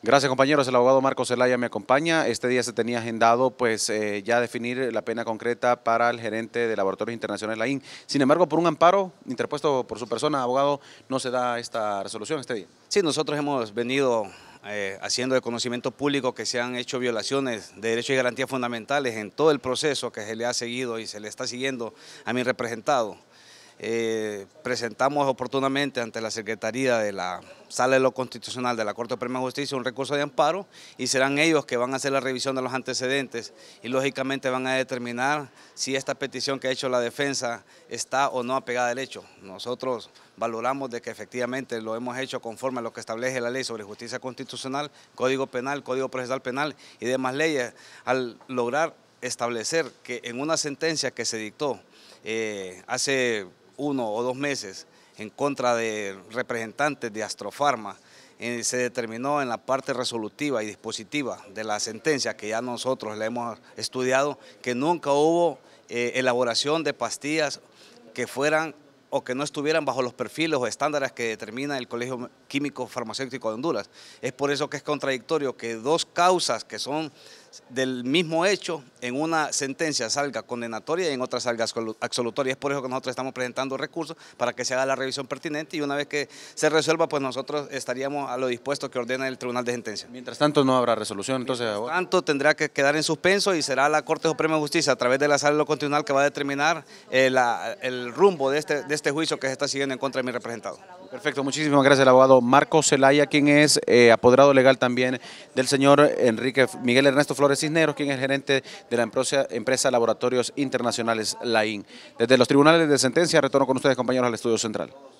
Gracias compañeros, el abogado Marco Zelaya me acompaña. Este día se tenía agendado pues eh, ya definir la pena concreta para el gerente de Laboratorios Internacionales Laín. Sin embargo, por un amparo interpuesto por su persona, abogado, no se da esta resolución este día. Sí, nosotros hemos venido eh, haciendo de conocimiento público que se han hecho violaciones de derechos y garantías fundamentales en todo el proceso que se le ha seguido y se le está siguiendo a mi representado. Eh, presentamos oportunamente ante la Secretaría de la Sala de lo Constitucional de la Corte Suprema de Justicia un recurso de amparo y serán ellos que van a hacer la revisión de los antecedentes y lógicamente van a determinar si esta petición que ha hecho la defensa está o no apegada al hecho. Nosotros valoramos de que efectivamente lo hemos hecho conforme a lo que establece la ley sobre justicia constitucional, Código Penal, Código Procesal Penal y demás leyes, al lograr establecer que en una sentencia que se dictó eh, hace uno o dos meses en contra de representantes de Astrofarma, eh, se determinó en la parte resolutiva y dispositiva de la sentencia que ya nosotros la hemos estudiado, que nunca hubo eh, elaboración de pastillas que fueran o que no estuvieran bajo los perfiles o estándares que determina el Colegio Químico Farmacéutico de Honduras. Es por eso que es contradictorio que dos causas que son del mismo hecho en una sentencia salga condenatoria y en otra salga absolutoria. Es por eso que nosotros estamos presentando recursos para que se haga la revisión pertinente y una vez que se resuelva, pues nosotros estaríamos a lo dispuesto que ordena el Tribunal de Sentencia. Mientras tanto no habrá resolución, entonces... Mientras tanto tendrá que quedar en suspenso y será la Corte Suprema de Justicia a través de la sala de lo constitucional que va a determinar eh, el rumbo de este, de este juicio que se está siguiendo en contra de mi representado. Perfecto, muchísimas gracias al abogado Marco Celaya, quien es eh, apoderado legal también del señor Enrique Miguel Ernesto Flores Cisneros, quien es gerente de la empresa, empresa Laboratorios Internacionales LAIN. Desde los tribunales de sentencia, retorno con ustedes, compañeros, al estudio central.